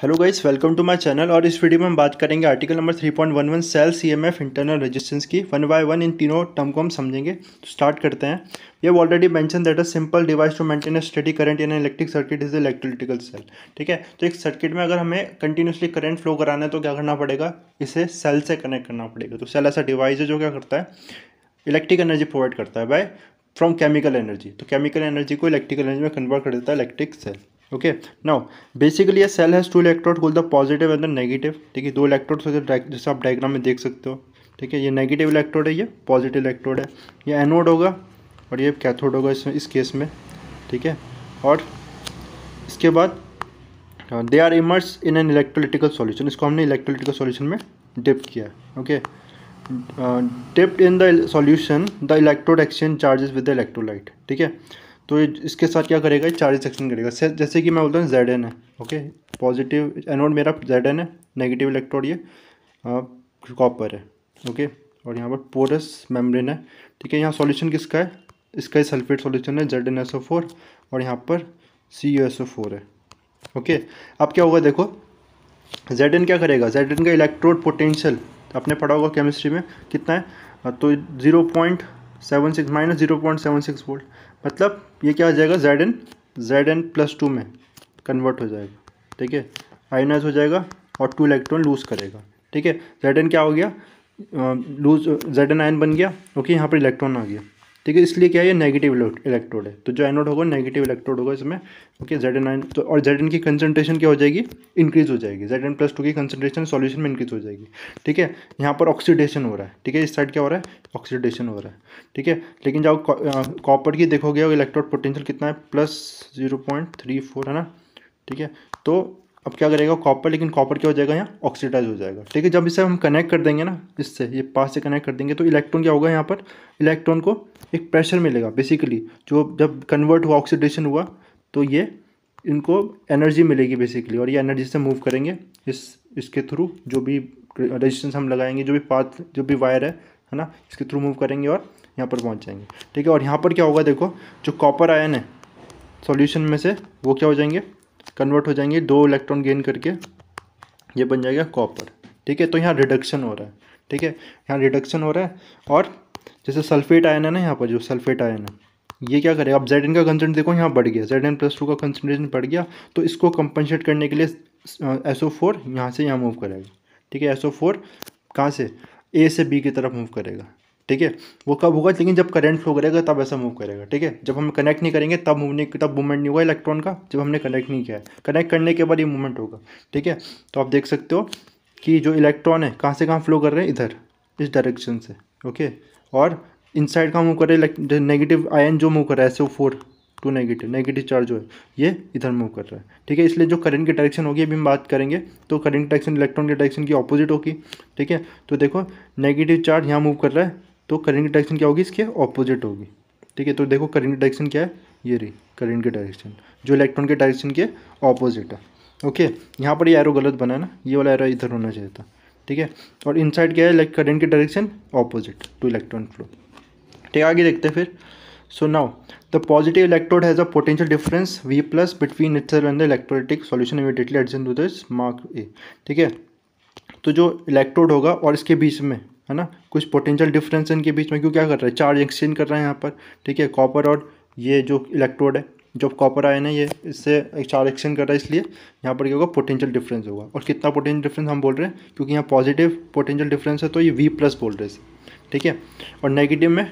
Hello guys welcome to my channel और इस video में हम बात करेंगे article number 3.11 cell CMF internal resistance की वन बाय वन इन तीनों टर्म को हम समझेंगे तो स्टार्ट करते हैं ये already mention that a simple device to maintain a steady current in electric circuit is electrical cell ठीक है तो एक सर्किट में अगर हमें कंटिन्यूसली करंट फ्लो कराना है तो क्या करना पड़ेगा इसे सेल से कनेक्ट करना पड़ेगा तो सेल ऐसा डिवाइस है जो क्या करता है इलेक्ट्रिक एनर्जी प्रोवाइड करता है बाय फ्रॉम केमिकल एनर्जी तो केमिकल एनर्जी को इलेक्ट्रिकल एनर्जी में कन्वर्ट कर देता है electric cell okay now basically ये cell has two electrode call the positive and the negative ठीक है दो इलेक्ट्रोड होते जैसे आप डायग्राम में देख सकते हो ठीक है ये नेगेटिव इलेक्ट्रोड है ये पॉजिटिव इलेक्ट्रोड है ये एनोड होगा और ये कैथोड होगा इसमें इस केस में ठीक है और इसके बाद they are immerse in an electrolytical solution इसको हमने इलेक्ट्रोलिटिकल सॉल्यूशन में डिप किया okay dipped in the solution the electrode exchange charges with the electrolyte ठीक है तो इसके साथ क्या करेगा ये चार्ज सेक्शन करेगा जैसे कि मैं बोलता हूँ जेड एन है ओके पॉजिटिव एनोड मेरा जेड एन है नेगेटिव इलेक्ट्रोड ये कॉपर है ओके और यहाँ पर पोरस मेम्ब्रेन है ठीक है यहाँ सॉल्यूशन किसका है इसका ही सल्फेट सॉल्यूशन है Z N S O four और यहाँ पर C U S O four है ओके अब क्या होगा देखो जेड एन क्या करेगा जेड एन का इलेक्ट्रोड पोटेंशियल आपने पढ़ा होगा केमिस्ट्री में कितना है तो zero point seven six minus zero point seven six volt मतलब ये क्या हो जाएगा Z N Z N plus two में कन्वर्ट हो जाएगा ठीक है आइनस हो जाएगा और टू इलेक्ट्रॉन लूज़ करेगा ठीक है जेड एन क्या हो गया लूज जेड एन आयन बन गया ओके यहाँ पर इलेक्ट्रॉन आ गया ठीक है इसलिए क्या है ये नेगेटिव इलेक्ट्रोड है तो जो एनोड होगा नेगेटिव इलेक्ट्रोड होगा इसमें ओके जेड एन आइन तो और जेड एन की कंसनट्रेशन क्या हो जाएगी इंक्रीज हो जाएगी जेड एन प्लस टू की कंसनट्रेशन सॉल्यूशन में इंक्रीज हो जाएगी ठीक है यहाँ पर ऑक्सीडेशन हो रहा है ठीक है इस साइड क्या हो रहा है ऑक्सीडेशन हो रहा है ठीक है लेकिन जब कॉपर की देखोगे इलेक्ट्रोड पोटेंशियल कितना है plus zero point three four है ना ठीक है तो अब क्या करेगा कॉपर लेकिन कॉपर क्या हो जाएगा यहाँ ऑक्सीडाइज हो जाएगा ठीक है जब इसे हम कनेक्ट कर देंगे ना इससे ये पास से कनेक्ट कर देंगे तो इलेक्ट्रॉन क्या होगा यहाँ पर इलेक्ट्रॉन को एक प्रेशर मिलेगा बेसिकली जो जब कन्वर्ट हुआ ऑक्सीडेशन हुआ तो ये इनको एनर्जी मिलेगी बेसिकली और ये एनर्जी से मूव करेंगे इस इसके थ्रू जो भी रजिस्टेंस हम लगाएंगे जो भी पाथ जो भी वायर है है ना इसके थ्रू मूव करेंगे और यहाँ पर पहुँच जाएंगे ठीक है और यहाँ पर क्या होगा देखो जो कॉपर आयन है सॉल्यूशन में से वो क्या हो जाएंगे कन्वर्ट हो जाएंगे दो इलेक्ट्रॉन गेन करके ये बन जाएगा कॉपर ठीक है तो यहाँ रिडक्शन हो रहा है ठीक है यहाँ रिडक्शन हो रहा है और जैसे सल्फेट आयन है ना यहाँ पर जो सल्फेट आयन है ये क्या करेगा अब जेड एन का कंसेंट देखो यहाँ बढ़ गया जेड एन प्लस टू का कंसेंट्रेशन बढ़ गया तो इसको कंपनसेट करने के लिए एस ओ फोर यहाँ से यहाँ मूव करेगा ठीक है एस ओ फोर कहाँ से ए से बी की तरफ मूव करेगा ठीक है वो कब होगा लेकिन जब करंट फ्लो करेगा तब ऐसा मूव करेगा ठीक है जब हम कनेक्ट नहीं करेंगे तब मूव नहीं तब मूवमेंट नहीं होगा इलेक्ट्रॉन का जब हमने कनेक्ट नहीं किया है कनेक्ट करने के बाद ये मूवमेंट होगा ठीक है तो आप देख सकते हो कि जो इलेक्ट्रॉन है कहाँ से कहाँ फ्लो कर रहे हैं इधर इस डायरेक्शन से ओके और इनसाइड का मूव कर रहे हैं नेगेटिव आयन जो मूव कर रहा है S O four two negative negative charge जो है ये इधर मूव कर रहा है ठीक है इसलिए जो करंट की डायरेक्शन होगी अभी हम बात करेंगे तो करंट डायरेक्शन इलेक्ट्रॉन की डायरेक्शन की ऑपोजिट होगी ठीक है तो देखो नेगेटिव चार्ज यहाँ मूव कर रहा है तो करंट की डायरेक्शन क्या होगी इसके ऑपोजिट होगी ठीक है तो देखो करंट की डायरेक्शन क्या है ये रही करंट की डायरेक्शन जो इलेक्ट्रॉन के डायरेक्शन के ऑपोजिट है ओके यहाँ पर ये एरो गलत बना है ना ये वाला एरो इधर होना चाहिए था ठीक है और इनसाइड क्या है करेंट की direction opposite to electron flow ठीक है आगे देखते हैं फिर so now the positive electrode has a potential difference V plus between it and the electrolytic solution immediately adjacent to this mark A ठीक है तो जो इलेक्ट्रोड होगा और इसके बीच में है ना कुछ पोटेंशियल डिफरेंस इनके बीच में क्यों क्या कर रहा है चार्ज एक्सचेंज कर रहा है यहाँ पर ठीक है कॉपर और ये जो इलेक्ट्रोड है जो कॉपर आयन है ये इससे चार्ज एक्सचेंज कर रहा है इसलिए यहाँ पर क्या होगा पोटेंशियल डिफरेंस होगा और कितना पोटेंशियल डिफरेंस हम बोल रहे हैं क्योंकि यहाँ पॉजिटिव पोटेंशियल डिफरेंस है तो ये वी प्लस बोल रहे हैं ठीक है और नेगेटिव में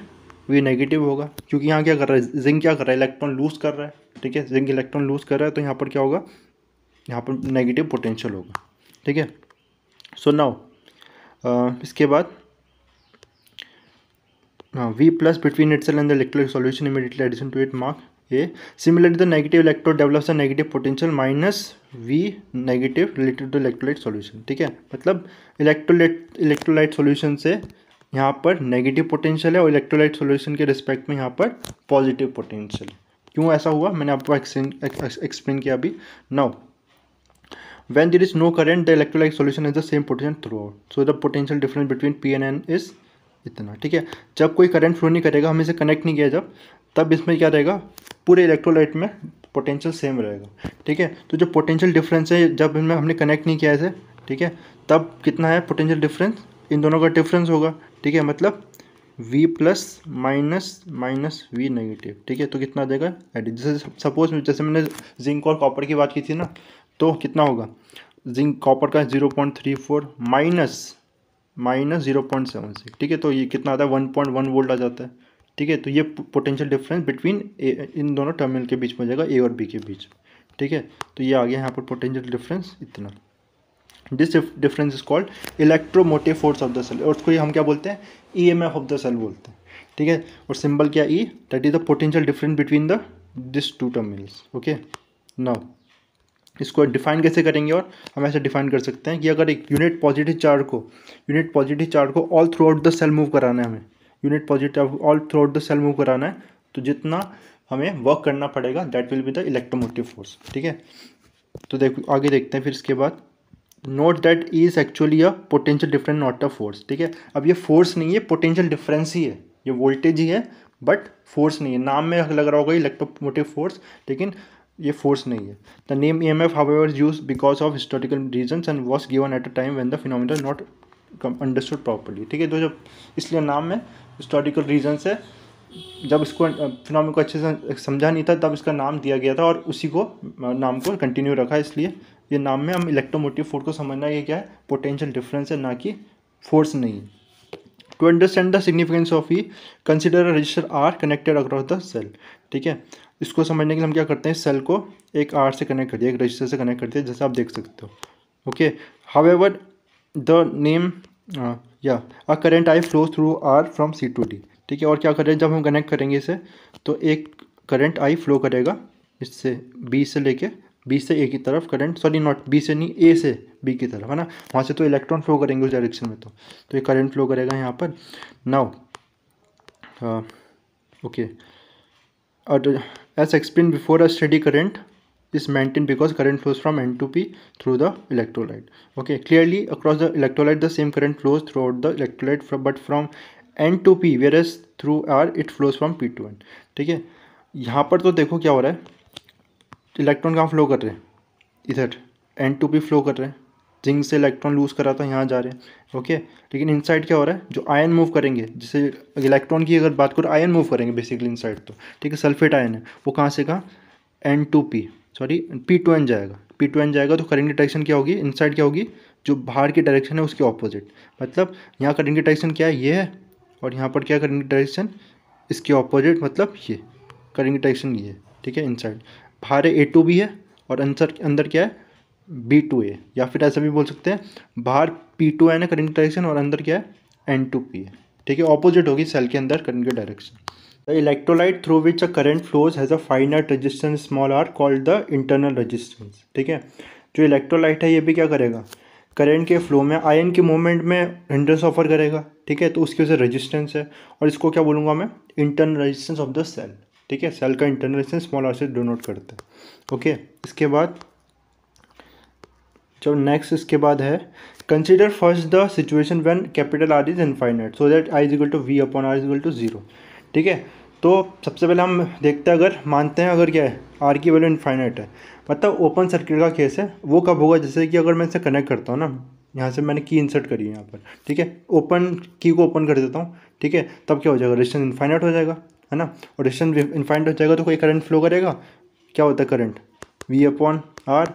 वी नेगेटिव होगा क्योंकि यहाँ क्या कर रहा है जिंक क्या कर रहा है इलेक्ट्रॉन लूज़ कर रहा है ठीक है जिंक इलेक्ट्रॉन लूज़ कर रहा है तो यहाँ पर क्या होगा यहाँ पर नेगेटिव पोटेंशियल होगा ठीक है सो नाउ इसके बाद uh, V plus between itself and the electrolytic solution immediately addition to it mark A. Similarly, the negative electrode develops a negative potential minus V negative related to electrolyte solution ठीक है मतलब electrolyte electrolyte solution से यहाँ पर negative potential है और electrolyte solution के respect में यहाँ पर पॉजिटिव पोटेंशियल है क्यों ऐसा हुआ मैंने आपको एक्सप्लेन किया अभी now when there is no current the electrolyte solution has the same potential throughout so the potential difference between p and n is इतना ठीक है जब कोई करंट फ्लो नहीं करेगा हम इसे कनेक्ट नहीं किया जब तब इसमें क्या रहेगा पूरे इलेक्ट्रोलाइट में पोटेंशियल सेम रहेगा ठीक है तो जो पोटेंशियल डिफरेंस है जब इनमें हमने कनेक्ट नहीं किया इसे ठीक है तब कितना है पोटेंशियल डिफरेंस इन दोनों का डिफरेंस होगा ठीक है मतलब V plus minus minus V negative ठीक है तो कितना देगा एडी जैसे सपोज जैसे मैंने जिंक और कॉपर की बात की थी ना तो कितना होगा जिंक कॉपर का zero point three four minus minus zero point seven six ठीक है तो ये कितना आता है वन पॉइंट वन वोल्ट आ जाता है ठीक है तो ये पोटेंशियल डिफरेंस बिटवीन ए इन दोनों टर्मिनल के बीच में जाएगा ए और बी के बीच ठीक है तो ये आ गया यहाँ पर पोटेंशियल डिफरेंस इतना this difference is called electromotive force of the cell और उसको हम क्या बोलते हैं E M F of the cell बोलते हैं ठीक है और सिंबल क्या E that is the potential difference between the this two terminals okay now इसको डिफाइन कैसे करेंगे और हम ऐसे डिफाइन कर सकते हैं कि अगर एक यूनिट पॉजिटिव चार्ज को यूनिट पॉजिटिव चार्ज को all throughout the cell move कराना है हमें unit positive all throughout the cell move कराना है तो जितना हमें वर्क करना पड़ेगा that will be the electromotive force ठीक है तो देखो आगे देखते हैं फिर इसके बाद note that is actually a potential difference not a force ठीक है अब ये फोर्स नहीं है पोटेंशियल डिफरेंस ही है ये वोल्टेज ही है बट फोर्स नहीं है नाम में लग रहा होगा इलेक्ट्रोमोटिव फोर्स लेकिन ये फोर्स नहीं है the name E M F however use because of historical reasons and was given at a time when the phenomena not understood properly ठीक है तो जब इसलिए नाम में हिस्टोरिकल रीजन है जब इसको फिनोमिन को अच्छे से समझा नहीं था तब इसका नाम दिया गया था और उसी को नाम को कंटिन्यू रखा इसलिए ये नाम में हम इलेक्ट्रोमोटिव फोर्स को समझना ये क्या है पोटेंशियल डिफरेंस है ना कि फोर्स नहीं है to understand the significance of E consider resistor R connected across the cell ठीक है इसको समझने के लिए हम क्या करते हैं सेल को एक आर से कनेक्ट कर दिया एक रजिस्टर से कनेक्ट करते हैं जैसे आप देख सकते हो okay however the name या a current I flow through R from C to D ठीक है और क्या कर रहे हैं जब हम कनेक्ट करेंगे इसे तो एक करंट आई फ्लो करेगा इससे बी से लेके बी से ए की तरफ करंट सॉरी नॉट बी से नहीं ए से बी की तरफ है ना वहाँ से तो इलेक्ट्रॉन फ्लो करेंगे उस डायरेक्शन में तो तो ये करंट फ्लो करेगा यहाँ पर now okay uh, as explained before a steady current is maintained because current flows from N to P through the electrolyte. Okay, clearly across the electrolyte the same current flows throughout the electrolyte from, but from N to P whereas through R it flows from P to N. ठीक है यहाँ पर तो देखो क्या हो रहा है इलेक्ट्रॉन कहाँ फ्लो कर रहे हैं इधर एन टू पी फ्लो कर रहे हैं जिंक से इलेक्ट्रॉन लूज करा था यहाँ जा रहे हैं ओके लेकिन इनसाइड क्या हो रहा है जो आयन मूव करेंगे जैसे इलेक्ट्रॉन की अगर बात करो आयन मूव करेंगे बेसिकली इनसाइड तो ठीक है सल्फेट आयन है वो कहाँ से कहाँ N to P sorry P to N जाएगा पी टू एन जाएगा तो करेंट डिटेक्शन क्या होगी इनसाइड क्या होगी जो बाहर की डायरेक्शन है उसके ऑपोजिट मतलब यहाँ करेंट डिटेक्शन क्या है ये है और यहाँ पर क्या करेंट डायरेक्शन इसके ऑपोजिट मतलब ये करंट डिटेक्शन डायरेक्शन ये ठीक है इनसाइड बाहर ए टू भी है और अंसर अंदर क्या है बी टू ए या फिर ऐसा भी बोल सकते हैं बाहर पी टू एन है करंट डायरेक्शन और अंदर क्या है एन टू पी है ठीक है ऑपोजिट होगी सेल के अंदर करंट के direction the electrolyte through which a current flows has a finite resistance small R called the internal resistance ठीक है जो इलेक्ट्रोलाइट है ये भी क्या करेगा करंट के फ्लो में आयन के मूवमेंट में हिंड्रेंस ऑफर करेगा ठीक है तो उसकी वजह से रजिस्टेंस है और इसको क्या बोलूँगा मैं internal resistance of the cell ठीक है सेल का इंटरनल रजिस्टेंस स्मॉल आर से डोनोट करते हैं ओके इसके बाद चलो नेक्स्ट इसके बाद है consider first the situation when capital R is infinite so that I is to V upon R is to zero ठीक है तो सबसे पहले हम देखते हैं अगर मानते हैं अगर क्या है आर की वैल्यू इनफाइनाइट है मतलब ओपन सर्किट का केस है वो कब होगा जैसे कि अगर मैं इसे कनेक्ट करता हूँ ना यहाँ से मैंने की इंसर्ट करी है यहाँ पर ठीक है ओपन की को ओपन कर देता हूँ ठीक है तब क्या हो जाएगा रिस्टेंस इनफाइनाइट हो जाएगा है ना और रिस्टेंस इनफाइनाइट हो जाएगा तो कोई करंट फ्लो करेगा क्या होता है करंट वी अपॉन आर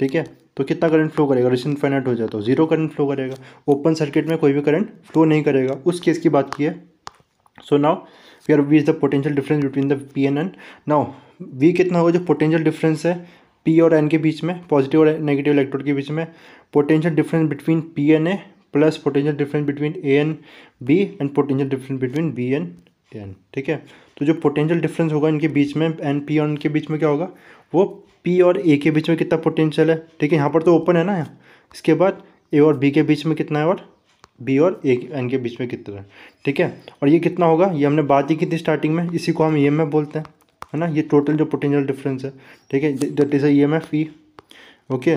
ठीक है तो कितना करंट फ्लो करेगा रिस इन्फाइनाइट हो जाए तो जीरो करंट फ्लो करेगा ओपन सर्किट में कोई भी करंट फ्लो नहीं करेगा उस केस की बात की है so now V R V is the potential difference between the P and N now V कितना होगा जो पोटेंशियल डिफरेंस है पी और एन के बीच में पॉजिटिव और नेगेटिव इलेक्ट्रोड के बीच में potential difference between P and A plus potential difference between A and B and potential difference between B and N ठीक है तो जो पोटेंशियल डिफरेंस होगा इनके बीच में एन पी और इनके बीच में क्या होगा वो पी और ए के बीच में कितना पोटेंशियल है ठीक है यहाँ पर तो ओपन है ना इसके बाद ए और बी के बीच में कितना है और बी और ए एन के बीच में कितना है ठीक है और ये कितना होगा ये हमने बात ही की थी स्टार्टिंग में इसी को हम ई एम एफ बोलते हैं है ना ये टोटल जो पोटेंशियल डिफरेंस है ठीक है that is E M F E okay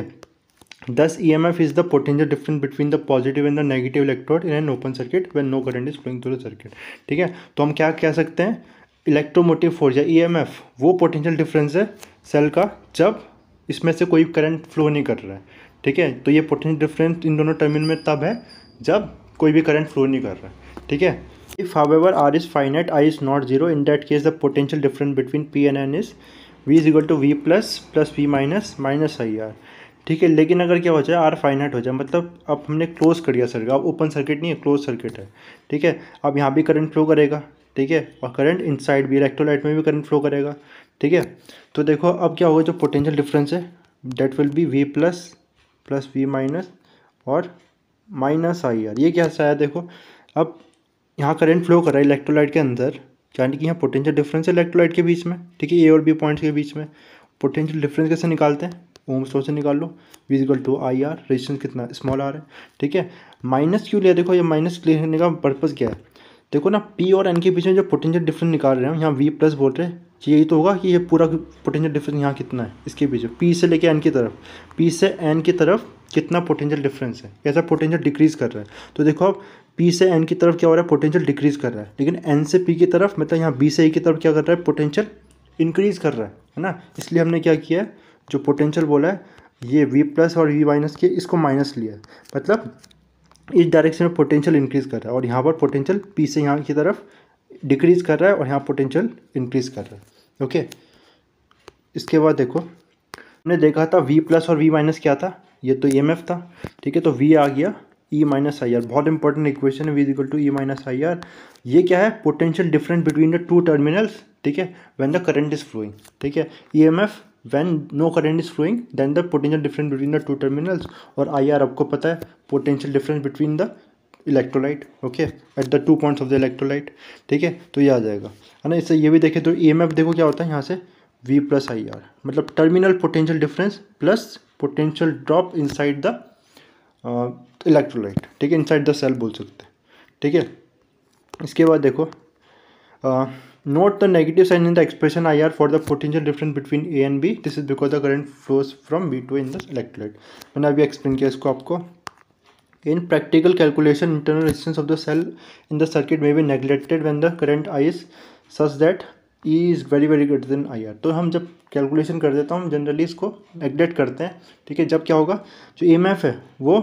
thus E M F is the potential difference between the positive and the negative electrode in an open circuit when no current is flowing through the circuit ठीक है तो हम क्या कह सकते हैं electromotive force या EMF e वो पोटेंशियल डिफरेंस है सेल का जब इसमें से कोई करंट फ्लो नहीं कर रहा है ठीक है तो ये पोटेंशियल डिफरेंस इन दोनों टर्मिनल में तब है जब कोई भी करंट फ्लो नहीं कर रहा है ठीक है if however R is finite I is not zero in that case the potential difference between P and N is V is equal to V plus plus V minus minus I R ठीक है लेकिन अगर क्या हो जाए are finite हो जाए मतलब अब हमने क्लोज कर दिया सर्किट अब ओपन सर्किट नहीं है क्लोज सर्किट है ठीक है अब यहाँ भी करंट फ्लो करेगा ठीक है और करंट इनसाइड भी इलेक्ट्रोलाइट में भी करंट फ्लो करेगा ठीक है तो देखो अब क्या होगा जो पोटेंशियल डिफरेंस है that will be V plus plus V minus और माइनस आई आर ये क्या शायद देखो अब यहाँ करंट फ्लो कर रहा है इलेक्ट्रोलाइट के अंदर यानी कि यहाँ पोटेंशियल डिफरेंस है इलेक्ट्रोलाइट के बीच में ठीक है ए और बी पॉइंट्स के बीच में पोटेंशियल डिफरेंस कैसे निकालते हैं ओम स्लो से निकाल लो विजिकल टू आई आर रेजिस्टेंस कितना स्मॉल आर है ठीक है माइनस क्यों लिया देखो ये माइनस लेने का पर्पज़ क्या है देखो ना पी और एन के बीच में जो पोटेंशियल डिफरेंस निकाल रहे हैं यहाँ वी प्लस बोल रहे हैं तो यही तो होगा कि ये पूरा पोटेंशियल डिफरेंस यहाँ कितना है इसके बीच में पी से लेके एन की तरफ पी से एन की तरफ कितना पोटेंशियल डिफरेंस है कैसा पोटेंशियल डिक्रीज़ कर रहा है तो देखो अब पी से एन की तरफ क्या हो रहा है पोटेंशियल डिक्रीज़ कर रहा है लेकिन एन से पी की तरफ मतलब यहाँ बी से ए की तरफ क्या कर रहा है पोटेंशियल इंक्रीज़ कर रहा है है ना इसलिए हमने क्या किया है जो पोटेंशियल बोला है ये वी प्लस और वी माइनस के इसको माइनस लिया मतलब इस डायरेक्शन में पोटेंशियल इंक्रीज कर रहा है और यहाँ पर पोटेंशियल पी से यहाँ की तरफ डिक्रीज कर रहा है और यहाँ पोटेंशियल इंक्रीज कर रहा है ओके इसके बाद देखो हमने देखा था वी प्लस और वी माइनस क्या था ये तो ई e था ठीक है तो वी आ गया ई माइनस आई आर बहुत इंपॉर्टेंट इक्वेशन है V equal to E minus I R ये क्या है potential different between the two terminals ठीक है when the current is flowing ठीक है E M F no current is flowing then the potential difference between the two terminals और I R आपको पता है potential difference between the electrolyte okay at the two points of the electrolyte ठीक है तो ये आ जाएगा है ना इससे ये भी देखें तो ई e देखो क्या होता है यहाँ से वी प्लस आई आर मतलब terminal potential difference plus potential drop inside the electrolyte ठीक है साइड द सेल बोल सकते हैं ठीक है इसके बाद देखो uh, Note the negative sign in the expression IR for the potential difference between A and B. This is because the current flows from V2 in the electrolyte. मैंने अभी एक्सप्लेन किया इसको आपको In practical calculation, internal resistance of the cell in the circuit may be neglected when the current I is such that E is very very greater than I R तो हम जब calculation कर देता हूँ generally इसको neglect करते हैं ठीक है जब क्या होगा जो ई है वो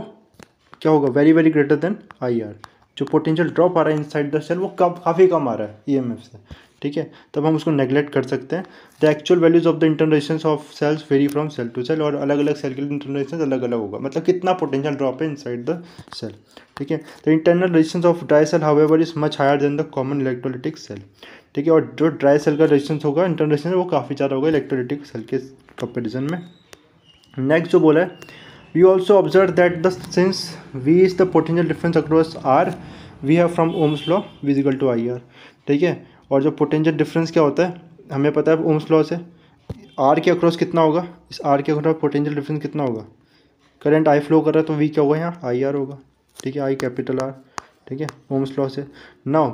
क्या होगा very very greater than I R जो पोटेंशियल ड्रॉप आ रहा है इनसाइड द सेल वो कब काफ़ी कम आ रहा है ई से ठीक है तब हम उसको नेगलेक्ट कर सकते हैं the actual values of the internal resistance of cells vary from cell to cell और अलग अलग सेल के लिए इंटरनेशन अलग अलग होगा मतलब कितना पोटेंशियल ड्रॉप है इनसाइड द सेल ठीक है the internal resistance of dry cell however is much higher than the common electrolytic cell ठीक है और जो ड्राई सेल का रेजिस्टेंस होगा इंटरनल रेजिस्टेंस वो काफ़ी ज़्यादा होगा इलेक्ट्रोलिटिक सेल के कंपेरिजन में नेक्स्ट जो बोला है we also observe that the sense V is the potential difference across R we have from Ohm's law विजिकल to I ठीक है और जो पोटेंशियल डिफरेंस क्या होता है हमें पता है ओम्स लॉ से आर के अक्रॉस कितना होगा इस आर के अक्रॉस पोटेंशियल डिफरेंस कितना होगा करंट आई फ्लो कर रहा है तो वी क्या होगा यहाँ आई आर होगा ठीक है आई कैपिटल आर ठीक है ओम्स लॉ से नाउ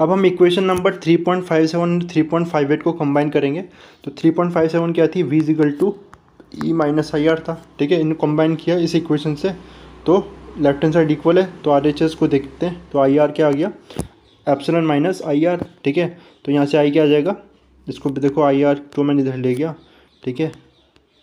अब हम equation number three three point five seven point five eight को कंबाइन करेंगे तो थ्री पॉइंट फाइव सेवन क्या थी V is equal to E minus I R था ठीक है इन कंबाइन किया इस इक्वेशन से तो लेफ्ट हैंड साइड इक्वल है तो आर एच एस को देखते हैं तो आई आर क्या आ गया एप्सलन माइनस आई आर ठीक है तो यहाँ से आई क्या आ जाएगा इसको भी देखो आई आर टू मैंने इधर ले गया ठीक है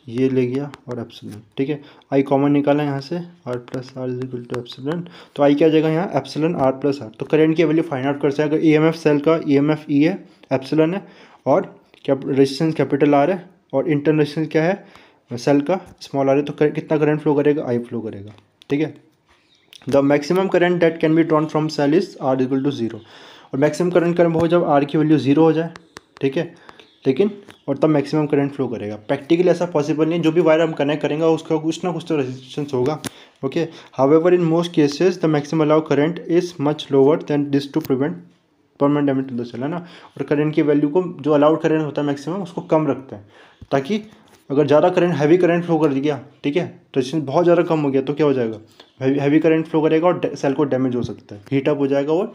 ये ले गया और एप्सलन ठीक है आई कॉमन निकाला यहाँ से R plus r is equal to epsilon तो आई क्या जाएगा यहाँ एप्सलन आर प्लस आर तो करेंट की वैल्यू फाइंड आउट कर सकते अगर ई एम एफ सेल का ई एम एफ ई है एप्सलन है और क्या रेजिस्टेंस कैपिटल आर है और इंटरनेशनल क्या है सेल का स्मॉल आर है तो कर, कितना करंट फ्लो करेगा आई फ्लो करेगा ठीक है the maximum current that can be drawn from cell is R equal to zero और मैक्सिमम करंट कर्म हो जब आर की वैल्यू जीरो हो जाए ठीक है लेकिन और तब मैक्सिमम करंट फ्लो करेगा प्रैक्टिकली ऐसा पॉसिबल नहीं है जो भी वायर हम कनेक्ट करेंगे उसका कुछ ना कुछ तो रेजिस्टेंस होगा okay however in most cases the maximum allowed current is much lower than this to prevent permanent damage to the cell है ना और करंट की वैल्यू को जो अलाउड करंट होता है मैक्सिमम उसको कम रखते हैं ताकि अगर ज़्यादा करंट हैवी करंट फ्लो कर दिया ठीक है रेजिस्टेंस तो बहुत ज़्यादा कम हो गया तो क्या हो जाएगा हैवी करंट फ्लो करेगा और सेल को डैमेज हो सकता है हीट अप हो जाएगा और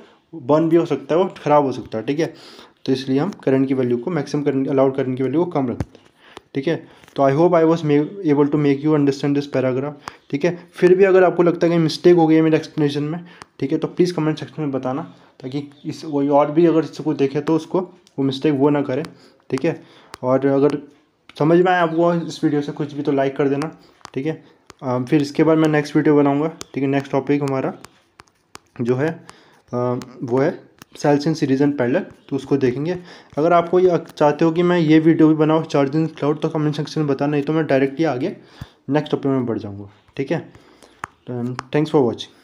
बर्न भी हो सकता है और ख़राब हो सकता है ठीक है तो इसलिए हम करंट की वैल्यू को मैक्सिमम करंट अलाउड करंट की वैल्यू को कम रखते हैं ठीक है तो I hope I was able to make you understand this paragraph ठीक है फिर भी अगर आपको लगता है कि मिस्टेक हो गई है मेरे एक्सप्लेनेशन में ठीक है तो प्लीज़ कमेंट सेक्शन में बताना ताकि इस कोई और भी अगर इसको देखे तो उसको वो मिस्टेक वो ना करे ठीक है और अगर समझ में आया आपको इस वीडियो से कुछ भी तो लाइक कर देना ठीक है फिर इसके बाद मैं नेक्स्ट वीडियो बनाऊंगा ठीक है नेक्स्ट टॉपिक हमारा जो है आ, वो है cells in series and parallel तो उसको देखेंगे अगर आपको ये चाहते हो कि मैं ये वीडियो भी बनाऊँ चार्ज क्लाउड तो कमेंट सेक्शन में बताना नहीं तो मैं डायरेक्टली आगे नेक्स्ट टॉपिक में बढ़ जाऊँगा ठीक है थैंक्स फॉर वॉचिंग